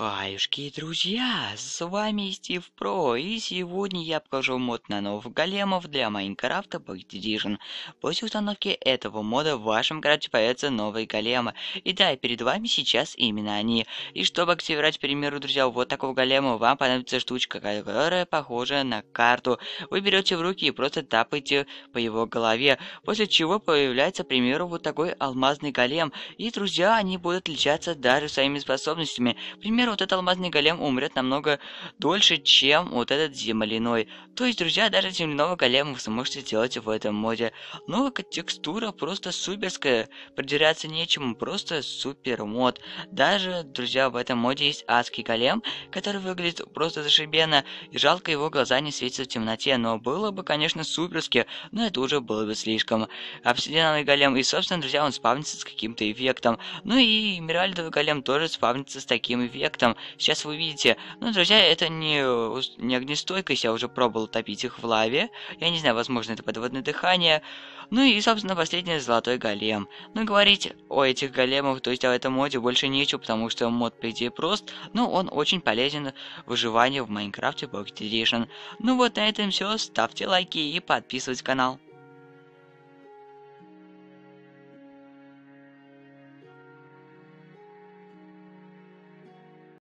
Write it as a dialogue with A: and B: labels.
A: Хаюшки, друзья, с вами Стив Про, и сегодня я покажу мод на новых големов для Майнкрафта Bug Division. После установки этого мода в вашем городе появятся новые големы, и да, перед вами сейчас именно они. И чтобы активировать, к примеру, друзья, вот такого голема, вам понадобится штучка, которая похожа на карту. Вы берете в руки и просто тапаете по его голове, после чего появляется, к примеру, вот такой алмазный голем, и, друзья, они будут отличаться даже своими способностями. К примеру, вот этот алмазный голем умрет намного дольше, чем вот этот земляной. То есть, друзья, даже земляного голема вы сможете сделать в этом моде. Ну, Но а текстура просто суперская, придираться нечему, просто супер мод. Даже, друзья, в этом моде есть адский голем, который выглядит просто зашибенно, и жалко его глаза не светятся в темноте, но было бы, конечно, суперски, но это уже было бы слишком. Обсидиановый голем, и, собственно, друзья, он спавнится с каким-то эффектом. Ну и Эмиральдовый голем тоже спавнится с таким эффектом эффектом. Сейчас вы видите, ну, друзья, это не, не огнестойкость, я уже пробовал топить их в лаве. Я не знаю, возможно, это подводное дыхание. Ну и, собственно, последний золотой голем. Ну говорить о этих големах, то есть о этом моде больше нечего, потому что мод по идее прост, но он очень полезен в выживании в Майнкрафте Box Edition. Ну вот на этом все, ставьте лайки и подписывайтесь канал.